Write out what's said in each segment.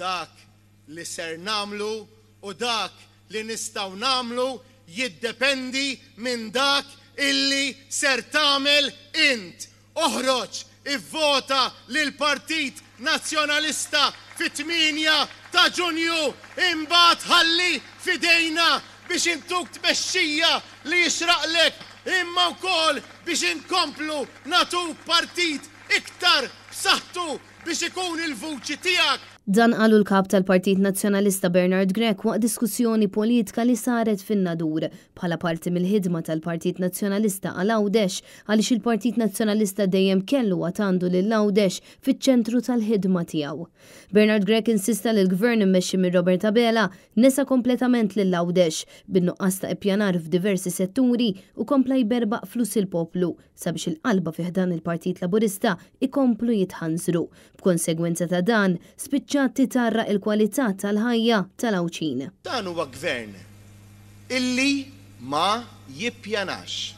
dak li ser namlu u dak li nistaw namlu jiddependi minn dak illi ser tamel int. Oħroġ ivvota l partit Nazzjonalista fit-8 ta' Ġunju imbagħad ħalli fidejna biex intuk tmexxija li jixraqlek imma wkoll biex inkomplu natu partit iktar b'saħħtu biex ikun il-vuċi tijak. Dan għalu l-kap tal-Partit Nazjonalista Bernard Grek waqt diskussjoni politika li saret fin-nadur bħala parti mill-ħidma tal-Partit Nazjonalista għal Awdex għaliex il-Partit Nazjonalista dejjem kellu għatandu l Awdex fiċ-ċentru tal-ħidma tiegħu. Bernard Grek insista li l-gvern immexxi minn Robert Abela nesa kompletament l Awdex bin-nuqqas ta' ippjanar f'diversi setturi u kompla jberbaq flus il-poplu sabiex il-qalba fiħdan il-Partit Laburista ikomplu jitħanżru B'konsegwenza ta' dan, spiċċat titarra il-kwalità tal-ħajja tal-awċin. Dan huwa gvern illi ma jippjanax.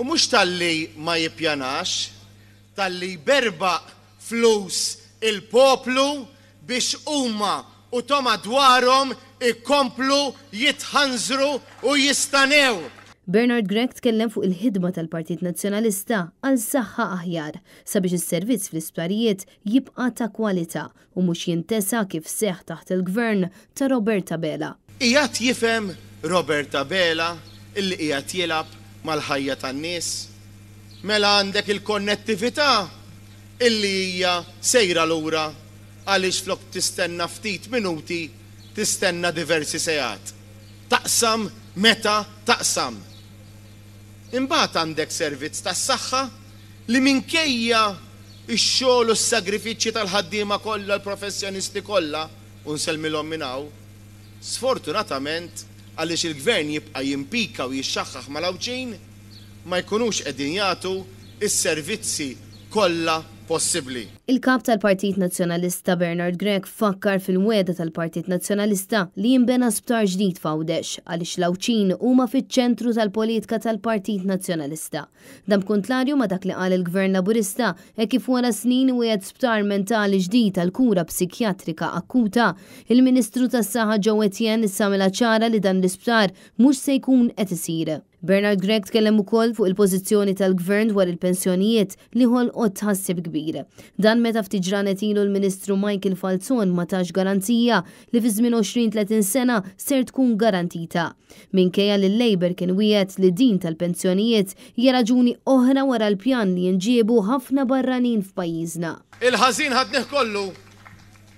U mhux tal-li ma jippjanax, tal-li berba flus il-poplu biex huma u toma dwarom ikomplu jitħanżru u jistanew. Bernard Grek tkellem fuq il-ħidma tal-Partit Nazzjonalista għal saħħa aħjar sabiex is-servizz fl-isptarijiet jibqa' ta' kwalità u mhux jintesa kif seħ taħt il-gvern ta' Roberta Bela. Ijat jifem Roberta Bela illi qiegħed jilab mal-ħajja tan-nies. Mela għandek il-konnettività illi hija sejra lura għaliex flok tistenna ftit minuti tistenna diversi sejat. Taqsam meta taqsam. Imbagħad għandek servizz tas-saħħa li minkejja ix-xogħol u s-sagrifiċċji tal-ħaddiema kollha l-professjonisti kollha u nselmilhom minn hawn. Sfortunatament għaliex il-gvern jibqa' jimpika u jixxaħħaħ mal-awċin ma jkunux qegħdin jagħtu is-servizzi kollha possibbli. Il-kap tal-Partit Nazzjonalista Bernard Grek fakkar fil-weda tal-Partit Nazzjonalista li jimbena sptar ġdid fawdex għaliex lawċin huma fiċ-ċentru tal-politika tal-Partit Nazzjonalista. Dam kontlarju ma dak li qal il-Gvern Laburista e kif wara snin u qed sptar mentali ġdid tal-kura psikjatrika akuta, il-Ministru tas-Saħħa ġowetjen Etienne issamela ċara li dan l-isptar mhux se jkun qed isir. Bernard Gregg tkellem ukoll fuq il-pożizzjoni tal-gvern dwar il-pensjonijiet li ħolqot tħassib kbir. Dan meta ftit ġranet ilu l-Ministru Michael Falzon ma tax garanzija li fi żmien 20-30 sena ser tkun garantita. Minkejja li l-Labor kien wieħed li din tal-pensjonijiet hija raġuni oħra wara l-pjan li nġiebu ħafna barranin f'pajjiżna. Il-ħażin ħad kollu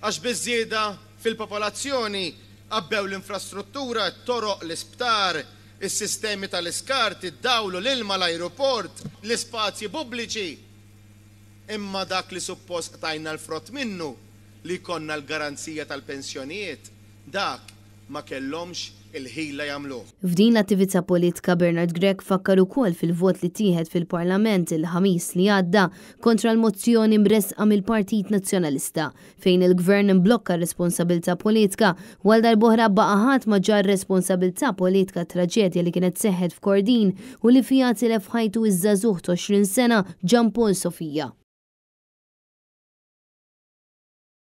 għax biżjieda fil-popolazzjoni qabbew l-infrastruttura, t-toroq, l-isptar, is-sistemi tal-iskarti, id-dawlu, l-ilma, l-aeroport, l-ispazji pubbliċi, imma dak li suppost tajna l-frott minnu li konna l-garanzija tal-pensjonijiet, dak ma kellomx il-ħila jamlu. F'din l-attività politika Bernard Grek fakkar ukoll fil-vot li tieħed fil-Parlament il-ħamis li għadda kontra l-mozzjoni mresqa mill-Partit Nazzjonalista fejn il-gvern imblokka responsabilità politika għal darbohra baqaħat maġġar responsabilta politika traġedja li kienet seħed f'Kordin u li fija tilef ħajtu iż-żazuħ 20 sena Ġampol Sofija.